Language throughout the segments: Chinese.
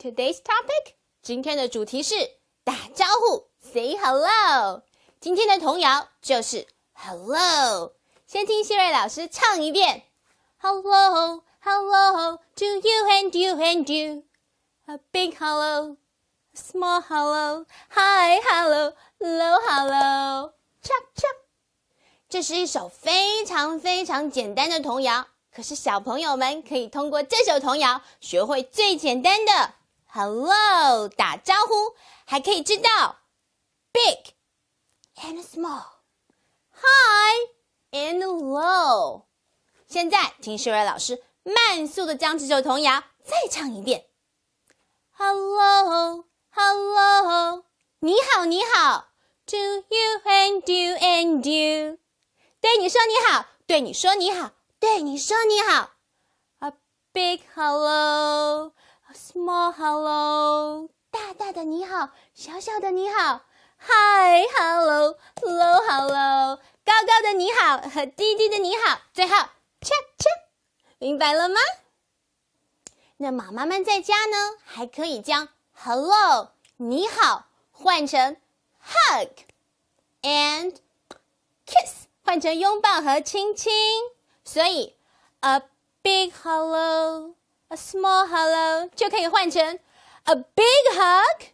Today's topic，今天的主题是打招呼，Say hello。今天的童谣就是 Hello。先听希瑞老师唱一遍：Hello，Hello，To you and you and you，A big h e l l o small hello，Hi hello，Low h e l l o c h p c h p 这是一首非常非常简单的童谣，可是小朋友们可以通过这首童谣学会最简单的。Hello，打招呼，还可以知道，big and small，high and low。现在，请师位老师慢速的将这首童谣再唱一遍。Hello，Hello，你好，你好，To you and you and you，对你说你好，对你说你好，对你说你好，A big hello。Small hello，大大的你好，小小的你好，Hi hello，low hello，高高的你好和低低的你好，最后 Cha Cha，明白了吗？那妈妈们在家呢，还可以将 Hello 你好换成 Hug and Kiss，换成拥抱和亲亲，所以 A big hello。A small hello 就可以换成 a big hug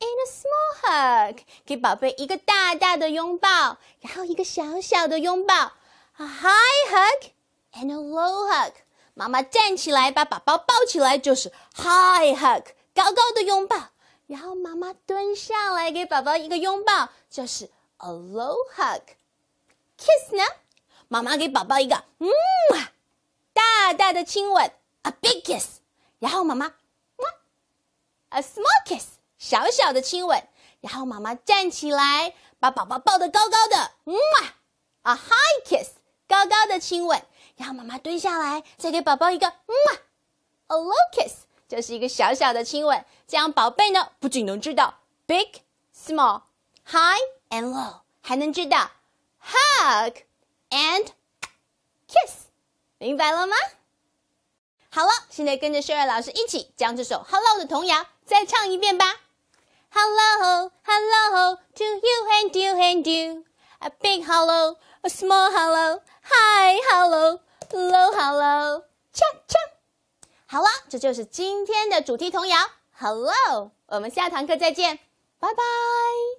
and a small hug，给宝贝一个大大的拥抱，然后一个小小的拥抱。A high hug and a low hug，妈妈站起来把宝宝抱起来就是 high hug，高高的拥抱，然后妈妈蹲下来给宝宝一个拥抱就是 a low hug。Kiss 呢？妈妈给宝宝一个嗯，大大的亲吻。A big kiss，然后妈妈，嘛，a small kiss，小小的亲吻，然后妈妈站起来，把宝宝抱得高高的，嘛，a high kiss，高高的亲吻，然后妈妈蹲下来，再给宝宝一个，嘛，a low kiss，就是一个小小的亲吻。这样，宝贝呢，不仅能知道 big、small、high and low，还能知道 hug and kiss，明白了吗？好了，现在跟着薛月老师一起将这首《Hello》的童谣再唱一遍吧。Hello, hello to you, and you, and you. A big hello, a small hello. Hi, hello, hello, hello. Cha cha。好了，这就是今天的主题童谣《Hello》。我们下堂课再见，拜拜。